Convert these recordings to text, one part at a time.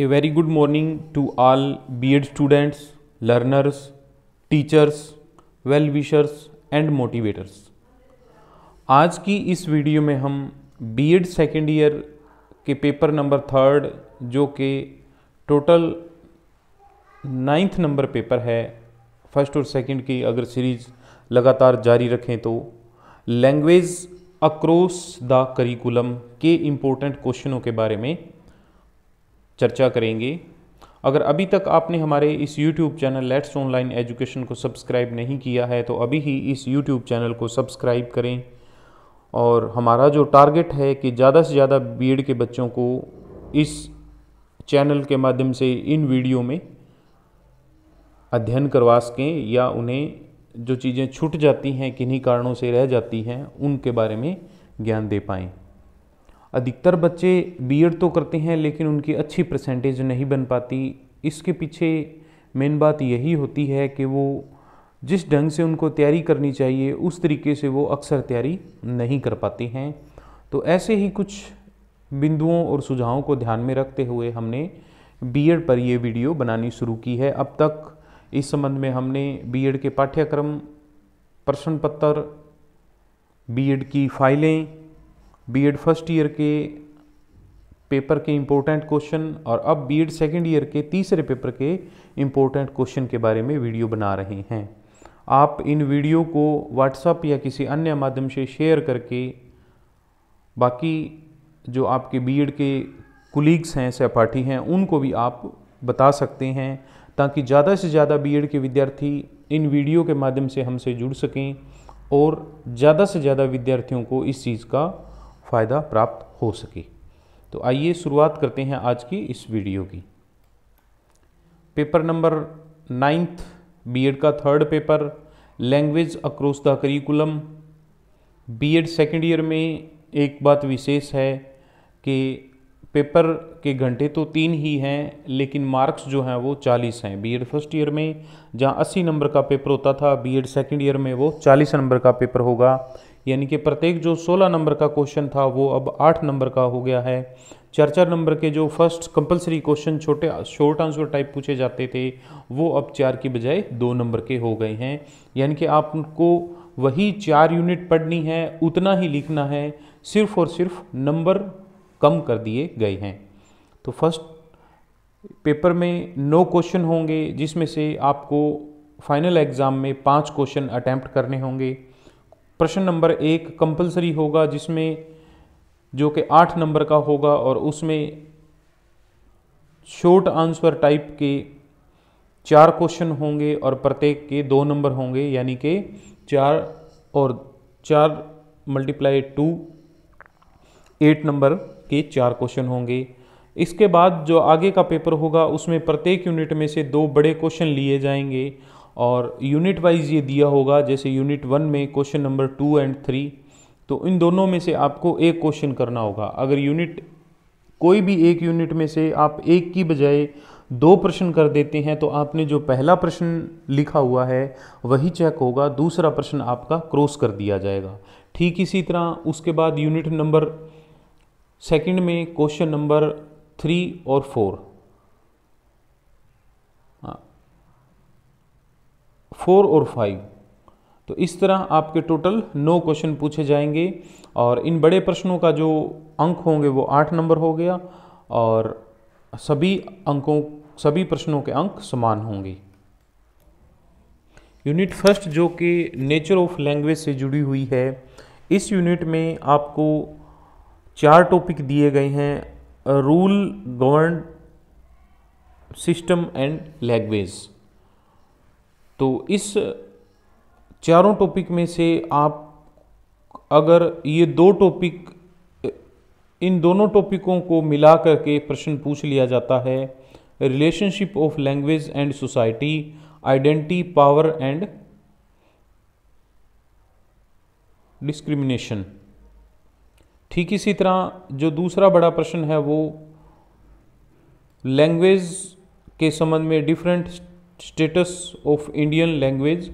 A very good morning to all B Ed students learners teachers well wishers and motivators आज की इस video में हम B Ed second year के paper number third जो कि टोटल नाइन्थ नंबर पेपर है फर्स्ट और सेकेंड की अगर सीरीज लगातार जारी रखें तो लैंग्वेज अक्रोस द करिकुलम के इम्पोर्टेंट क्वेश्चनों के बारे में चर्चा करेंगे अगर अभी तक आपने हमारे इस YouTube channel let's online education को सब्सक्राइब नहीं किया है तो अभी ही इस YouTube चैनल को सब्सक्राइब करें और हमारा जो टारगेट है कि ज़्यादा से ज़्यादा बी के बच्चों को इस चैनल के माध्यम से इन वीडियो में अध्ययन करवा सकें या उन्हें जो चीज़ें छूट जाती हैं किन्हीं कारणों से रह जाती हैं उनके बारे में ज्ञान दे पाएँ अधिकतर बच्चे बीएड तो करते हैं लेकिन उनकी अच्छी परसेंटेज नहीं बन पाती इसके पीछे मेन बात यही होती है कि वो जिस ढंग से उनको तैयारी करनी चाहिए उस तरीके से वो अक्सर तैयारी नहीं कर पाते हैं तो ऐसे ही कुछ बिंदुओं और सुझावों को ध्यान में रखते हुए हमने बीएड पर ये वीडियो बनानी शुरू की है अब तक इस संबंध में हमने बीएड के पाठ्यक्रम प्रश्न पत्र बीएड की फाइलें बीएड फर्स्ट ईयर के पेपर के इम्पोर्टेंट क्वेश्चन और अब बीएड सेकेंड ईयर के तीसरे पेपर के इम्पोर्टेंट क्वेश्चन के बारे में वीडियो बना रहे हैं आप इन वीडियो को व्हाट्सअप या किसी अन्य माध्यम से शेयर करके बाकी जो आपके बीएड के कुलीग्स हैं सहपाठी हैं उनको भी आप बता सकते हैं ताकि ज़्यादा से ज़्यादा बीएड के विद्यार्थी इन वीडियो के माध्यम से हमसे जुड़ सकें और ज़्यादा से ज़्यादा विद्यार्थियों को इस चीज़ का फ़ायदा प्राप्त हो सके तो आइए शुरुआत करते हैं आज की इस वीडियो की पेपर नंबर नाइन्थ बीएड का third paper language across the curriculum B Ed second year में एक बात विशेष है कि पेपर के घंटे तो तीन ही हैं लेकिन मार्क्स जो हैं वो चालीस हैं बीएड फर्स्ट ईयर में जहाँ अस्सी नंबर का पेपर होता था बीएड सेकंड ईयर में वो चालीस नंबर का पेपर होगा यानी कि प्रत्येक जो 16 नंबर का क्वेश्चन था वो अब 8 नंबर का हो गया है चार चार नंबर के जो फर्स्ट कंपलसरी क्वेश्चन छोटे शॉर्ट आंसर टाइप पूछे जाते थे वो अब चार की बजाय दो नंबर के हो गए हैं यानी कि आपको वही चार यूनिट पढ़नी है उतना ही लिखना है सिर्फ और सिर्फ नंबर कम कर दिए गए हैं तो फर्स्ट पेपर में नौ क्वेश्चन होंगे जिसमें से आपको फाइनल एग्ज़ाम में पांच क्वेश्चन अटैम्प्ट करने होंगे प्रश्न नंबर एक कंपलसरी होगा जिसमें जो कि आठ नंबर का होगा और उसमें शॉर्ट आंसर टाइप के चार क्वेश्चन होंगे और प्रत्येक के दो नंबर होंगे यानी कि चार और चार मल्टीप्लाई टू एट नंबर के चार क्वेश्चन होंगे इसके बाद जो आगे का पेपर होगा उसमें प्रत्येक यूनिट में से दो बड़े क्वेश्चन लिए जाएंगे और यूनिट वाइज ये दिया होगा जैसे यूनिट वन में question number two and three तो इन दोनों में से आपको एक क्वेश्चन करना होगा अगर यूनिट कोई भी एक यूनिट में से आप एक की बजाय दो प्रश्न कर देते हैं तो आपने जो पहला प्रश्न लिखा हुआ है वही चेक होगा दूसरा प्रश्न आपका क्रॉस कर दिया जाएगा ठीक इसी तरह उसके बाद यूनिट नंबर सेकंड में क्वेश्चन नंबर थ्री और फोर फोर और फाइव तो इस तरह आपके टोटल नौ क्वेश्चन पूछे जाएंगे और इन बड़े प्रश्नों का जो अंक होंगे वो आठ नंबर हो गया और सभी अंकों सभी प्रश्नों के अंक समान होंगे यूनिट फर्स्ट जो कि नेचर ऑफ लैंग्वेज से जुड़ी हुई है इस यूनिट में आपको चार टॉपिक दिए गए हैं rule govern system and language तो इस चारों टॉपिक में से आप अगर ये दो टॉपिक इन दोनों टॉपिकों को मिला करके प्रश्न पूछ लिया जाता है relationship of language and society identity power and discrimination ठीक इसी तरह जो दूसरा बड़ा प्रश्न है वो लैंग्वेज के संबंध में different status of Indian language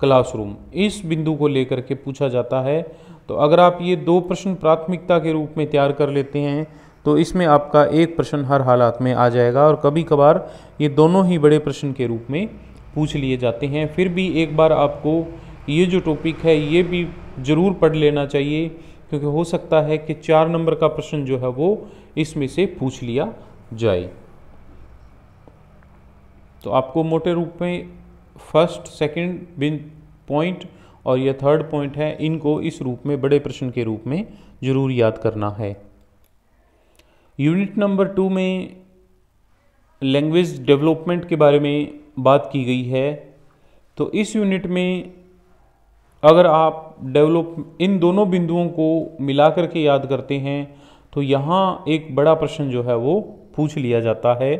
classroom इस बिंदु को लेकर के पूछा जाता है तो अगर आप ये दो प्रश्न प्राथमिकता के रूप में तैयार कर लेते हैं तो इसमें आपका एक प्रश्न हर हालात में आ जाएगा और कभी कभार ये दोनों ही बड़े प्रश्न के रूप में पूछ लिए जाते हैं फिर भी एक बार आपको ये जो टॉपिक है ये भी ज़रूर पढ़ लेना चाहिए क्योंकि हो सकता है कि चार नंबर का प्रश्न जो है वो इसमें से पूछ लिया जाए तो आपको मोटे रूप में फर्स्ट सेकंड बिन पॉइंट और यह थर्ड पॉइंट है इनको इस रूप में बड़े प्रश्न के रूप में ज़रूर याद करना है यूनिट नंबर टू में लैंग्वेज डेवलपमेंट के बारे में बात की गई है तो इस यूनिट में अगर आप डेवलप इन दोनों बिंदुओं को मिला करके याद करते हैं तो यहाँ एक बड़ा प्रश्न जो है वो पूछ लिया जाता है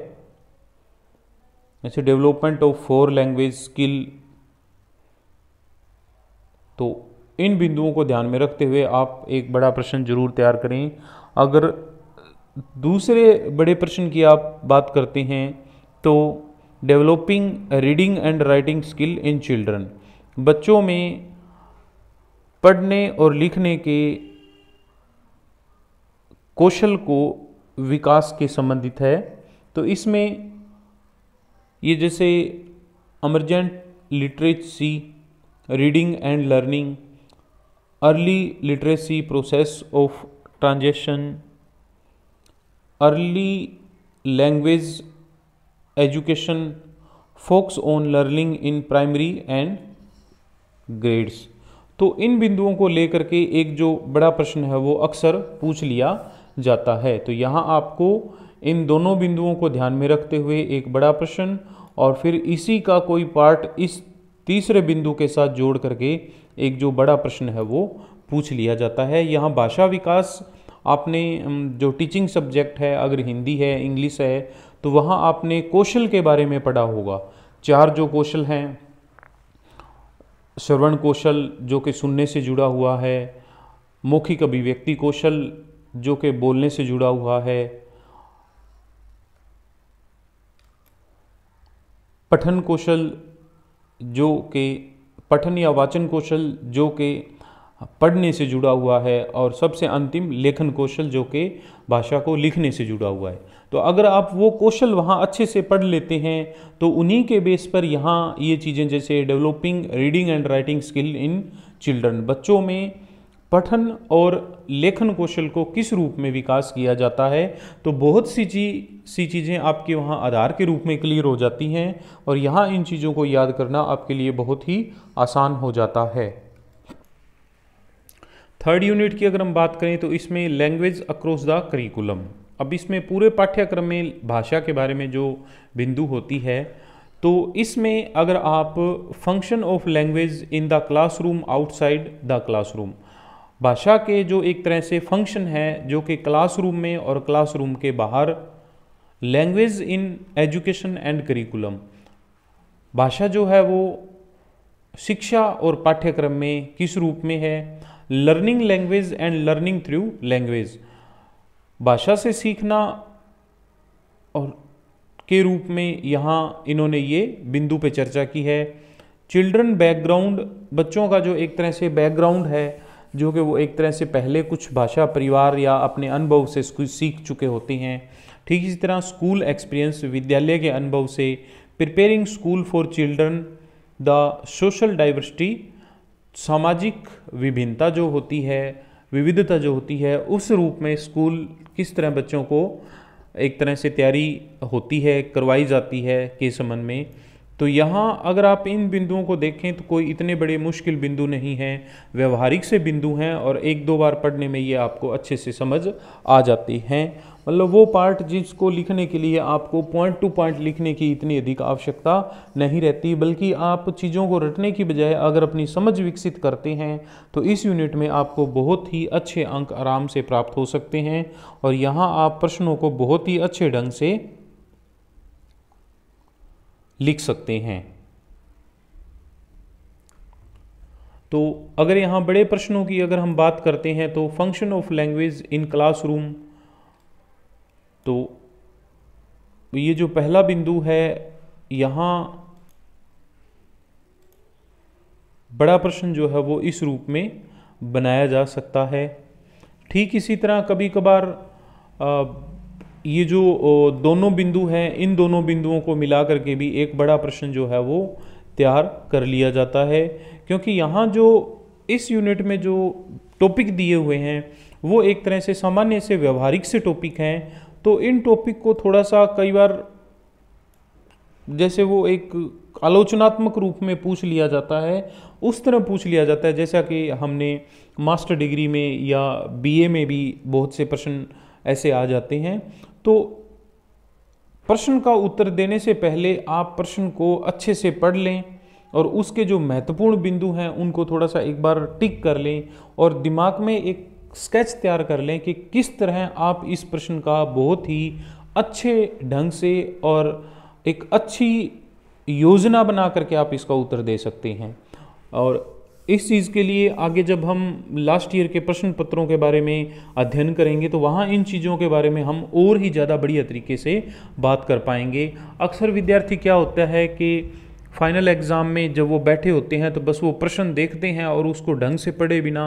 जैसे development of four language skill तो इन बिंदुओं को ध्यान में रखते हुए आप एक बड़ा प्रश्न जरूर तैयार करें अगर दूसरे बड़े प्रश्न की आप बात करते हैं तो developing reading and writing skill in children बच्चों में पढ़ने और लिखने के कौशल को विकास के संबंधित है तो इसमें ये जैसे emergent literacy reading and learning early literacy process of transaction early language education focus on learning in primary and grades तो इन बिंदुओं को लेकर के एक जो बड़ा प्रश्न है वो अक्सर पूछ लिया जाता है तो यहाँ आपको इन दोनों बिंदुओं को ध्यान में रखते हुए एक बड़ा प्रश्न और फिर इसी का कोई पार्ट इस तीसरे बिंदु के साथ जोड़ करके एक जो बड़ा प्रश्न है वो पूछ लिया जाता है यहाँ भाषा विकास आपने जो टीचिंग सब्जेक्ट है अगर हिंदी है इंग्लिश है तो वहाँ आपने कौशल के बारे में पढ़ा होगा चार जो कौशल हैं श्रवण कौशल जो कि सुनने से जुड़ा हुआ है मौखिक अभिव्यक्ति कौशल जो कि बोलने से जुड़ा हुआ है पठन कौशल जो कि पठन या वाचन कौशल जो कि पढ़ने से जुड़ा हुआ है और सबसे अंतिम लेखन कौशल जो कि भाषा को लिखने से जुड़ा हुआ है तो अगर आप वो कौशल वहाँ अच्छे से पढ़ लेते हैं तो उन्हीं के बेस पर यहाँ ये चीज़ें जैसे developing reading and writing skill in children बच्चों में पठन और लेखन कौशल को किस रूप में विकास किया जाता है तो बहुत सी चीज सी चीज़ें आपके वहाँ आधार के रूप में क्लियर हो जाती हैं और यहाँ इन चीज़ों को याद करना आपके लिए बहुत ही आसान हो जाता है थर्ड यूनिट की अगर हम बात करें तो इसमें लैंग्वेज अक्रॉस द करिकुलम अब इसमें पूरे पाठ्यक्रम में भाषा के बारे में जो बिंदु होती है तो इसमें अगर आप function of language in the classroom outside the classroom भाषा के जो एक तरह से फंक्शन है जो कि क्लासरूम में और क्लासरूम के बाहर language in education and curriculum भाषा जो है वो शिक्षा और पाठ्यक्रम में किस रूप में है learning language and learning through language भाषा से सीखना और के रूप में यहाँ इन्होंने ये बिंदु पे चर्चा की है चिल्ड्रन बैकग्राउंड बच्चों का जो एक तरह से बैकग्राउंड है जो कि वो एक तरह से पहले कुछ भाषा परिवार या अपने अनुभव से सीख चुके होते हैं ठीक इसी तरह स्कूल एक्सपीरियंस विद्यालय के अनुभव से preparing school for children the social diversity सामाजिक विभिन्नता जो होती है विविधता जो होती है उस रूप में स्कूल किस तरह बच्चों को एक तरह से तैयारी होती है करवाई जाती है के संबंध में तो यहाँ अगर आप इन बिंदुओं को देखें तो कोई इतने बड़े मुश्किल बिंदु नहीं हैं व्यवहारिक से बिंदु हैं और एक दो बार पढ़ने में ये आपको अच्छे से समझ आ जाती हैं मतलब वो पार्ट जिसको लिखने के लिए आपको पॉइंट टू पॉइंट लिखने की इतनी अधिक आवश्यकता नहीं रहती बल्कि आप चीज़ों को रटने की बजाय अगर अपनी समझ विकसित करते हैं तो इस यूनिट में आपको बहुत ही अच्छे अंक आराम से प्राप्त हो सकते हैं और यहाँ आप प्रश्नों को बहुत ही अच्छे ढंग से लिख सकते हैं तो अगर यहाँ बड़े प्रश्नों की अगर हम बात करते हैं तो function of language in classroom तो ये जो पहला बिंदु है यहाँ बड़ा प्रश्न जो है वो इस रूप में बनाया जा सकता है ठीक इसी तरह कभी कभार ये जो दोनों बिंदु हैं इन दोनों बिंदुओं को मिला करके भी एक बड़ा प्रश्न जो है वो तैयार कर लिया जाता है क्योंकि यहाँ जो इस यूनिट में जो टॉपिक दिए हुए हैं वो एक तरह से सामान्य से व्यवहारिक से टॉपिक हैं तो इन टॉपिक को थोड़ा सा कई बार जैसे वो एक आलोचनात्मक रूप में पूछ लिया जाता है उस तरह पूछ लिया जाता है जैसा कि हमने मास्टर डिग्री में या बीए में भी बहुत से प्रश्न ऐसे आ जाते हैं तो प्रश्न का उत्तर देने से पहले आप प्रश्न को अच्छे से पढ़ लें और उसके जो महत्वपूर्ण बिंदु हैं उनको थोड़ा सा एक बार टिक कर लें और दिमाग में एक स्केच तैयार कर लें कि किस तरह आप इस प्रश्न का बहुत ही अच्छे ढंग से और एक अच्छी योजना बना करके आप इसका उत्तर दे सकते हैं और इस चीज़ के लिए आगे जब हम लास्ट ईयर के प्रश्न पत्रों के बारे में अध्ययन करेंगे तो वहाँ इन चीज़ों के बारे में हम और ही ज़्यादा बढ़िया तरीके से बात कर पाएंगे अक्सर विद्यार्थी क्या होता है कि फाइनल एग्ज़ाम में जब वो बैठे होते हैं तो बस वो प्रश्न देखते हैं और उसको ढंग से पढ़े बिना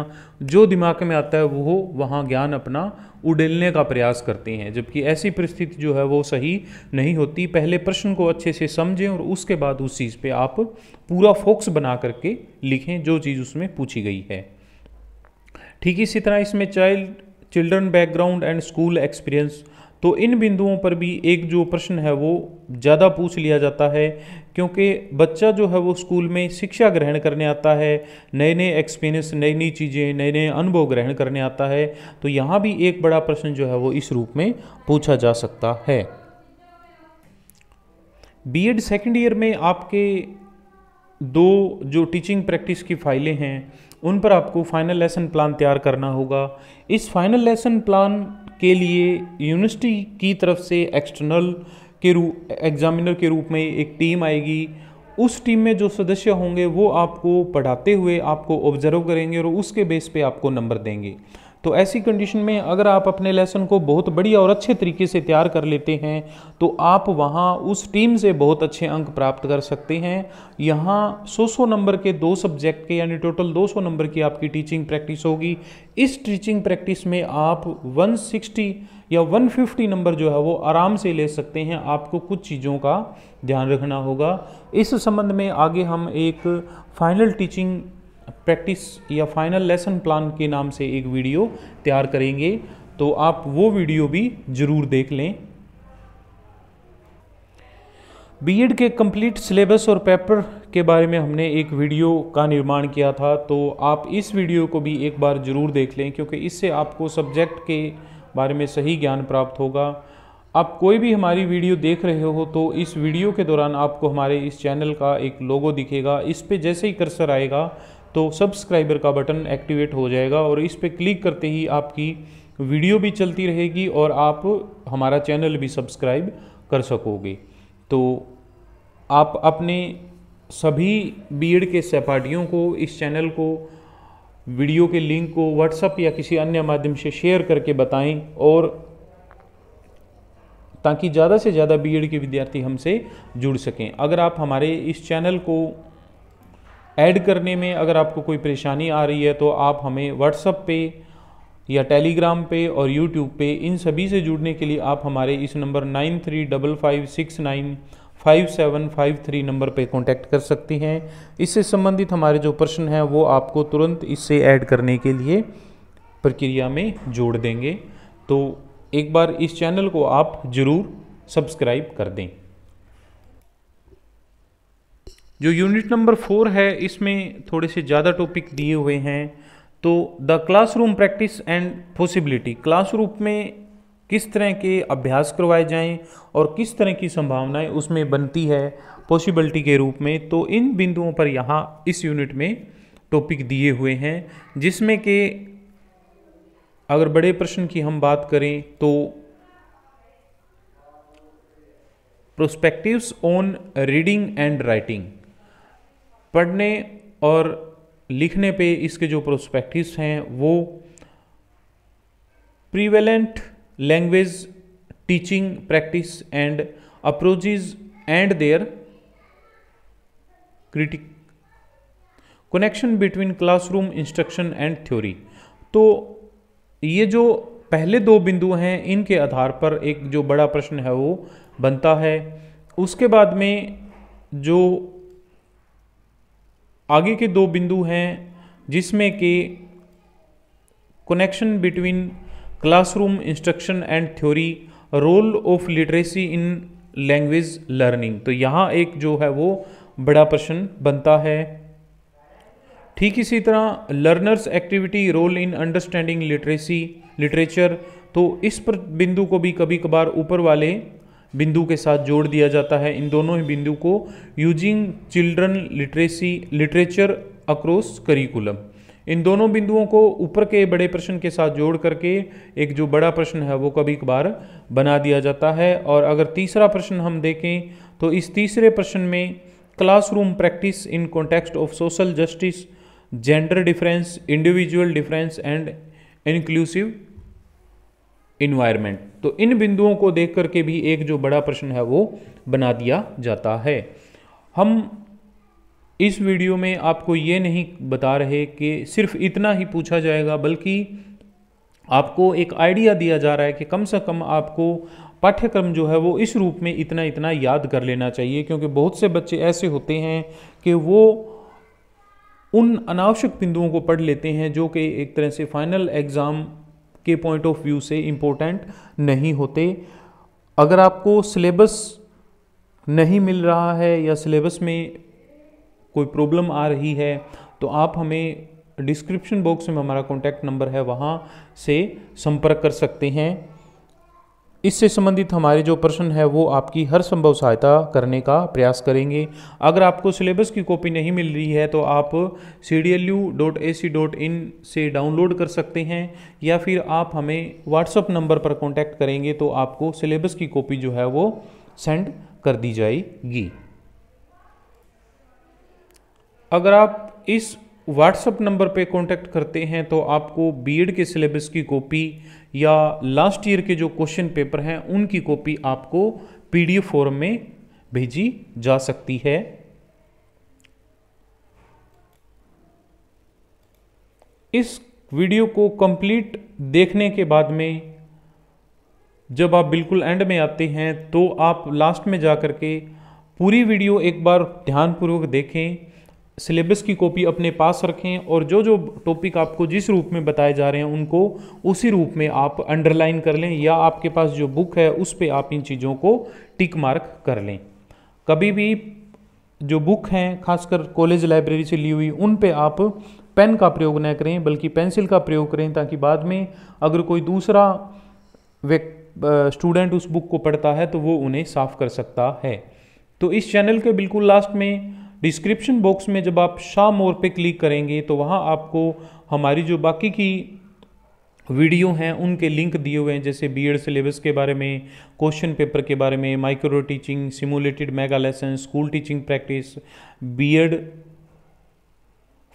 जो दिमाग में आता है वो वहाँ ज्ञान अपना उडेलने का प्रयास करते हैं जबकि ऐसी परिस्थिति जो है वो सही नहीं होती पहले प्रश्न को अच्छे से समझें और उसके बाद उस चीज़ पर आप पूरा फोक्स बना करके लिखें जो चीज़ उसमें पूछी गई है ठीक इसी तरह इसमें child children background and school experience तो इन बिंदुओं पर भी एक जो प्रश्न है वो ज़्यादा पूछ लिया जाता है क्योंकि बच्चा जो है वो स्कूल में शिक्षा ग्रहण करने आता है नए नए एक्सपीरियंस नई नई चीज़ें नए नए अनुभव ग्रहण करने आता है तो यहाँ भी एक बड़ा प्रश्न जो है वो इस रूप में पूछा जा सकता है बीएड सेकेंड ईयर में आपके दो जो टीचिंग प्रैक्टिस की फाइलें हैं उन पर आपको फाइनल लेसन प्लान तैयार करना होगा इस फाइनल लेसन प्लान के लिए यूनिवर्सिटी की तरफ से एक्सटर्नल के रूप एग्जामिनर के रूप में एक टीम आएगी उस टीम में जो सदस्य होंगे वो आपको पढ़ाते हुए आपको ऑब्जर्व करेंगे और उसके बेस पे आपको नंबर देंगे तो ऐसी कंडीशन में अगर आप अपने लेसन को बहुत बढ़िया और अच्छे तरीके से तैयार कर लेते हैं तो आप वहाँ उस टीम से बहुत अच्छे अंक प्राप्त कर सकते हैं यहाँ सौ सौ नंबर के दो सब्जेक्ट के यानी टोटल दो सौ नंबर की आपकी टीचिंग प्रैक्टिस होगी इस टीचिंग प्रैक्टिस में आप 160 या 150 नंबर जो है वो आराम से ले सकते हैं आपको कुछ चीज़ों का ध्यान रखना होगा इस संबंध में आगे हम एक फाइनल टीचिंग प्रैक्टिस या फाइनल लेसन प्लान के नाम से एक वीडियो तैयार करेंगे तो आप वो वीडियो भी ज़रूर देख लें बीएड के कंप्लीट सिलेबस और पेपर के बारे में हमने एक वीडियो का निर्माण किया था तो आप इस वीडियो को भी एक बार ज़रूर देख लें क्योंकि इससे आपको सब्जेक्ट के बारे में सही ज्ञान प्राप्त होगा आप कोई भी हमारी वीडियो देख रहे हो तो इस वीडियो के दौरान आपको हमारे इस चैनल का एक लोगो दिखेगा इस पर जैसे ही कर्सर आएगा तो सब्सक्राइबर का बटन एक्टिवेट हो जाएगा और इस पर क्लिक करते ही आपकी वीडियो भी चलती रहेगी और आप हमारा चैनल भी सब्सक्राइब कर सकोगे तो आप अपने सभी बीएड के सहपाठियों को इस चैनल को वीडियो के लिंक को व्हाट्सअप या किसी अन्य माध्यम से शेयर करके बताएं और ताकि ज़्यादा से ज़्यादा बीएड के विद्यार्थी हमसे जुड़ सकें अगर आप हमारे इस चैनल को ऐड करने में अगर आपको कोई परेशानी आ रही है तो आप हमें व्हाट्सअप पे या टेलीग्राम पे और यूट्यूब पे इन सभी से जुड़ने के लिए आप हमारे इस number nine three double five six nine five seven five three number पे कांटेक्ट कर सकती हैं इससे संबंधित हमारे जो प्रश्न हैं वो आपको तुरंत इससे ऐड करने के लिए प्रक्रिया में जोड़ देंगे तो एक बार इस चैनल को आप ज़रूर सब्सक्राइब कर दें जो यूनिट नंबर फोर है इसमें थोड़े से ज़्यादा टॉपिक दिए हुए हैं तो the classroom practice and possibility classroom में किस तरह के अभ्यास करवाए जाएं और किस तरह की संभावनाएं उसमें बनती है पॉसिबिलिटी के रूप में तो इन बिंदुओं पर यहाँ इस यूनिट में टॉपिक दिए हुए हैं जिसमें कि अगर बड़े प्रश्न की हम बात करें तो perspectives on reading and writing पढ़ने और लिखने पे इसके जो प्रोस्पेक्टिस हैं वो prevalent language teaching practice and approaches and their critique connection between classroom instruction and theory तो ये जो पहले दो बिंदु हैं इनके आधार पर एक जो बड़ा प्रश्न है वो बनता है उसके बाद में जो आगे के दो बिंदु हैं जिसमें कि connection between classroom instruction and theory role of literacy in language learning तो यहाँ एक जो है वो बड़ा प्रश्न बनता है ठीक इसी तरह learners activity role in understanding literacy literature तो इस पर बिंदु को भी कभी कभार ऊपर वाले बिंदु के साथ जोड़ दिया जाता है इन दोनों ही बिंदु को using children literacy literature across curriculum इन दोनों बिंदुओं को ऊपर के बड़े प्रश्न के साथ जोड़ करके एक जो बड़ा प्रश्न है वो कभी कभार बना दिया जाता है और अगर तीसरा प्रश्न हम देखें तो इस तीसरे प्रश्न में classroom practice in context of social justice gender difference individual difference and inclusive environment तो इन बिंदुओं को देख करके भी एक जो बड़ा प्रश्न है वो बना दिया जाता है हम इस वीडियो में आपको ये नहीं बता रहे कि सिर्फ इतना ही पूछा जाएगा बल्कि आपको एक आइडिया दिया जा रहा है कि कम से कम आपको पाठ्यक्रम जो है वो इस रूप में इतना इतना याद कर लेना चाहिए क्योंकि बहुत से बच्चे ऐसे होते हैं कि वो उन अनावश्यक बिंदुओं को पढ़ लेते हैं जो कि एक तरह से फाइनल एग्ज़ाम के पॉइंट ऑफ व्यू से इम्पोर्टेंट नहीं होते अगर आपको सिलेबस नहीं मिल रहा है या सिलेबस में कोई प्रॉब्लम आ रही है तो आप हमें डिस्क्रिप्शन बॉक्स में हमारा कॉन्टैक्ट नंबर है वहाँ से संपर्क कर सकते हैं इससे संबंधित हमारे जो प्रश्न है वो आपकी हर संभव सहायता करने का प्रयास करेंगे अगर आपको सिलेबस की कॉपी नहीं मिल रही है तो आप C D dot A C dot in से डाउनलोड कर सकते हैं या फिर आप हमें व्हाट्सअप नंबर पर कांटेक्ट करेंगे तो आपको सिलेबस की कॉपी जो है वो सेंड कर दी जाएगी अगर आप इस व्हाट्सअप नंबर पे कांटेक्ट करते हैं तो आपको बी के सिलेबस की कॉपी या लास्ट ईयर के जो क्वेश्चन पेपर हैं उनकी कॉपी आपको पीडीएफ फॉर्म में भेजी जा सकती है इस वीडियो को कंप्लीट देखने के बाद में जब आप बिल्कुल एंड में आते हैं तो आप लास्ट में जा करके के पूरी वीडियो एक बार ध्यानपूर्वक देखें सिलेबस की कॉपी अपने पास रखें और जो जो टॉपिक आपको जिस रूप में बताए जा रहे हैं उनको उसी रूप में आप अंडरलाइन कर लें या आपके पास जो बुक है उस पर आप इन चीज़ों को टिक मार्क कर लें कभी भी जो बुक हैं खासकर कॉलेज लाइब्रेरी से ली हुई उन पे आप पेन का प्रयोग न करें बल्कि पेंसिल का प्रयोग करें ताकि बाद में अगर कोई दूसरा स्टूडेंट उस बुक को पढ़ता है तो वो उन्हें साफ़ कर सकता है तो इस चैनल के बिल्कुल लास्ट में डिस्क्रिप्शन बॉक्स में जब आप शाह मोर पे क्लिक करेंगे तो वहाँ आपको हमारी जो बाकी की वीडियो हैं उनके लिंक दिए हुए हैं जैसे बीएड सिलेबस के बारे में क्वेश्चन पेपर के बारे में micro teaching simulated mega lesson school teaching practice B Ed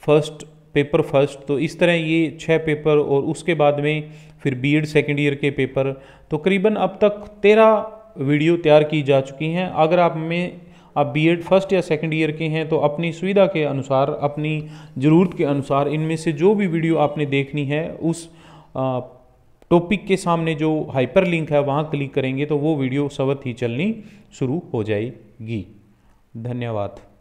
first paper first तो इस तरह ये छः पेपर और उसके बाद में फिर बीएड सेकेंड ईयर के पेपर तो करीबन अब तक तेरह वीडियो तैयार की जा चुकी हैं अगर आप में आप बीएड फर्स्ट या सेकंड ईयर के हैं तो अपनी सुविधा के अनुसार अपनी ज़रूरत के अनुसार इनमें से जो भी वीडियो आपने देखनी है उस टॉपिक के सामने जो हाइपर लिंक है वहाँ क्लिक करेंगे तो वो वीडियो सवत ही चलनी शुरू हो जाएगी धन्यवाद